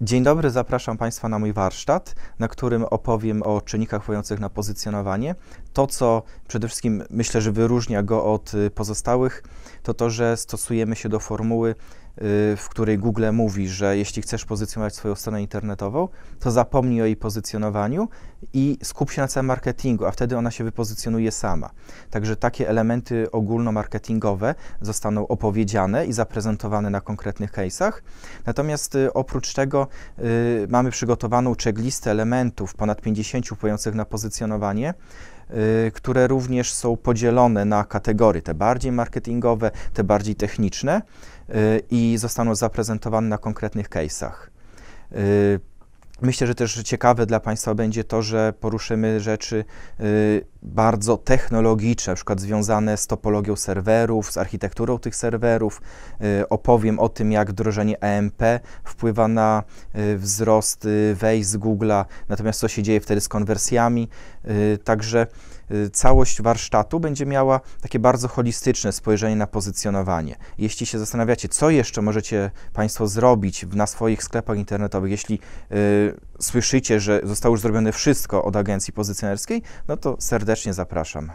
Dzień dobry, zapraszam Państwa na mój warsztat, na którym opowiem o czynnikach wpływających na pozycjonowanie. To, co przede wszystkim myślę, że wyróżnia go od y, pozostałych, to to, że stosujemy się do formuły, y, w której Google mówi, że jeśli chcesz pozycjonować swoją stronę internetową, to zapomnij o jej pozycjonowaniu i skup się na całym marketingu, a wtedy ona się wypozycjonuje sama. Także takie elementy ogólnomarketingowe zostaną opowiedziane i zaprezentowane na konkretnych case'ach. Natomiast y, oprócz tego y, mamy przygotowaną checklistę elementów, ponad 50 wpływających na pozycjonowanie, y, które również są podzielone na kategorie, te bardziej marketingowe, te bardziej techniczne y, i zostaną zaprezentowane na konkretnych case'ach. Y, myślę, że też ciekawe dla Państwa będzie to, że poruszymy rzeczy y, bardzo technologiczne, na przykład związane z topologią serwerów, z architekturą tych serwerów. Y, opowiem o tym, jak wdrożenie EMP wpływa na y, wzrost y, wejść z Google'a, natomiast co się dzieje wtedy z konwersjami. Także całość warsztatu będzie miała takie bardzo holistyczne spojrzenie na pozycjonowanie. Jeśli się zastanawiacie, co jeszcze możecie Państwo zrobić na swoich sklepach internetowych, jeśli słyszycie, że zostało już zrobione wszystko od agencji pozycjonerskiej, no to serdecznie serdecznie zapraszam